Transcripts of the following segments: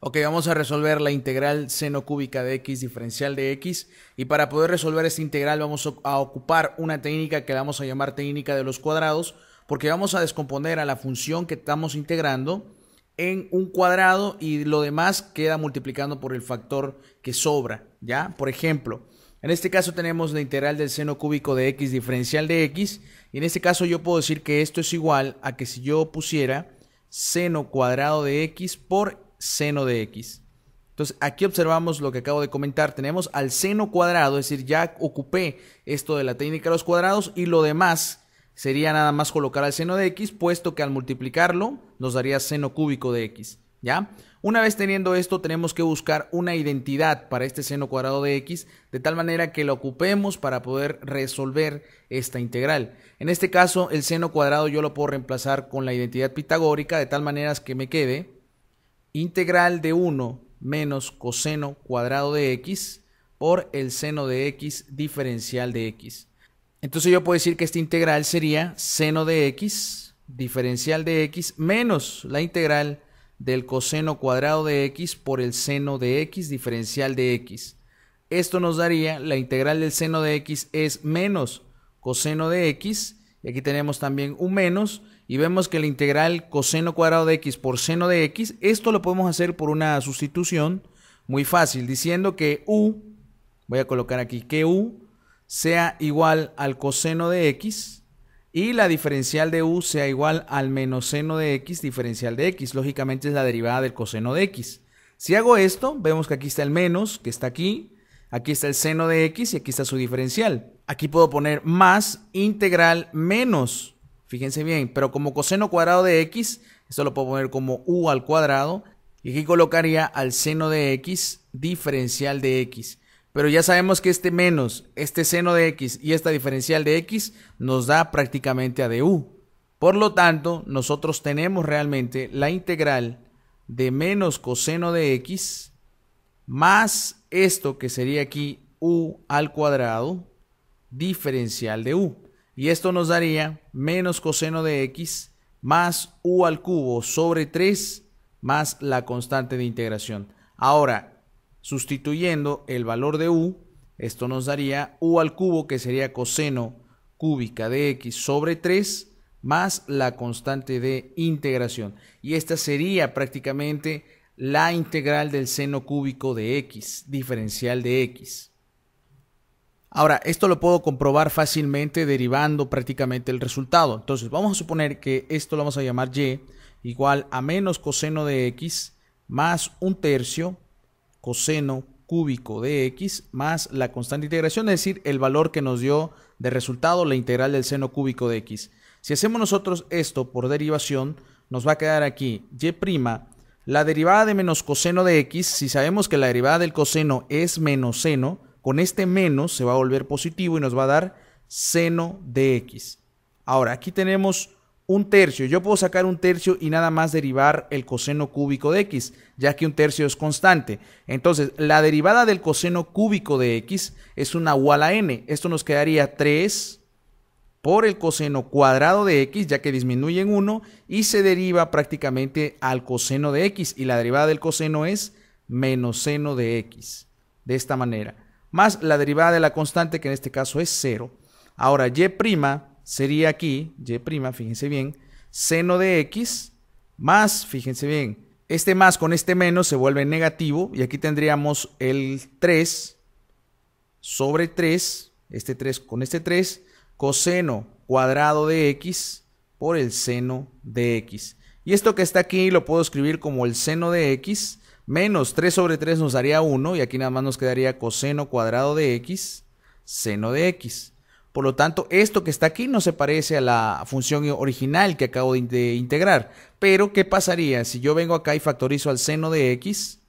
Ok, vamos a resolver la integral seno cúbica de x diferencial de x y para poder resolver esta integral vamos a ocupar una técnica que vamos a llamar técnica de los cuadrados porque vamos a descomponer a la función que estamos integrando en un cuadrado y lo demás queda multiplicando por el factor que sobra, ¿ya? Por ejemplo, en este caso tenemos la integral del seno cúbico de x diferencial de x y en este caso yo puedo decir que esto es igual a que si yo pusiera seno cuadrado de x por seno de x. Entonces, aquí observamos lo que acabo de comentar. Tenemos al seno cuadrado, es decir, ya ocupé esto de la técnica de los cuadrados y lo demás sería nada más colocar al seno de x, puesto que al multiplicarlo nos daría seno cúbico de x. ¿Ya? Una vez teniendo esto, tenemos que buscar una identidad para este seno cuadrado de x, de tal manera que lo ocupemos para poder resolver esta integral. En este caso, el seno cuadrado yo lo puedo reemplazar con la identidad pitagórica, de tal manera que me quede integral de 1 menos coseno cuadrado de x por el seno de x diferencial de x. Entonces yo puedo decir que esta integral sería seno de x diferencial de x menos la integral del coseno cuadrado de x por el seno de x diferencial de x. Esto nos daría la integral del seno de x es menos coseno de x aquí tenemos también un menos y vemos que la integral coseno cuadrado de x por seno de x, esto lo podemos hacer por una sustitución muy fácil, diciendo que u, voy a colocar aquí que u sea igual al coseno de x y la diferencial de u sea igual al menos seno de x diferencial de x. Lógicamente es la derivada del coseno de x. Si hago esto, vemos que aquí está el menos, que está aquí, aquí está el seno de x y aquí está su diferencial. Aquí puedo poner más integral menos. Fíjense bien, pero como coseno cuadrado de x, esto lo puedo poner como u al cuadrado. Y aquí colocaría al seno de x diferencial de x. Pero ya sabemos que este menos, este seno de x y esta diferencial de x nos da prácticamente a du. Por lo tanto, nosotros tenemos realmente la integral de menos coseno de x más esto que sería aquí u al cuadrado diferencial de u. Y esto nos daría menos coseno de x más u al cubo sobre 3 más la constante de integración. Ahora, sustituyendo el valor de u, esto nos daría u al cubo que sería coseno cúbica de x sobre 3 más la constante de integración. Y esta sería prácticamente la integral del seno cúbico de x, diferencial de x. Ahora, esto lo puedo comprobar fácilmente derivando prácticamente el resultado. Entonces, vamos a suponer que esto lo vamos a llamar y igual a menos coseno de x más un tercio coseno cúbico de x más la constante de integración, es decir, el valor que nos dio de resultado la integral del seno cúbico de x. Si hacemos nosotros esto por derivación, nos va a quedar aquí y', la derivada de menos coseno de x, si sabemos que la derivada del coseno es menos seno, con este menos se va a volver positivo y nos va a dar seno de x. Ahora, aquí tenemos un tercio. Yo puedo sacar un tercio y nada más derivar el coseno cúbico de x, ya que un tercio es constante. Entonces, la derivada del coseno cúbico de x es una igual a n. Esto nos quedaría 3 por el coseno cuadrado de x, ya que disminuye en 1, y se deriva prácticamente al coseno de x, y la derivada del coseno es menos seno de x. De esta manera más la derivada de la constante, que en este caso es 0. Ahora, y' sería aquí, y', fíjense bien, seno de x, más, fíjense bien, este más con este menos se vuelve negativo, y aquí tendríamos el 3 sobre 3, este 3 con este 3, coseno cuadrado de x por el seno de x. Y esto que está aquí lo puedo escribir como el seno de x Menos 3 sobre 3 nos daría 1 y aquí nada más nos quedaría coseno cuadrado de x, seno de x. Por lo tanto, esto que está aquí no se parece a la función original que acabo de integrar. Pero, ¿qué pasaría si yo vengo acá y factorizo al seno de x?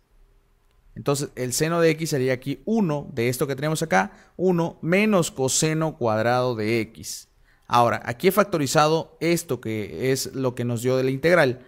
Entonces, el seno de x sería aquí 1 de esto que tenemos acá, 1 menos coseno cuadrado de x. Ahora, aquí he factorizado esto que es lo que nos dio de la integral.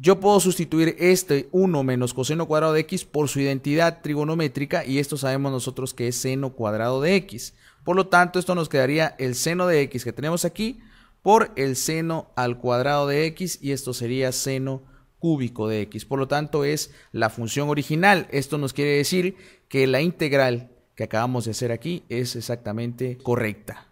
Yo puedo sustituir este 1 menos coseno cuadrado de x por su identidad trigonométrica y esto sabemos nosotros que es seno cuadrado de x. Por lo tanto, esto nos quedaría el seno de x que tenemos aquí por el seno al cuadrado de x y esto sería seno cúbico de x. Por lo tanto, es la función original. Esto nos quiere decir que la integral que acabamos de hacer aquí es exactamente correcta.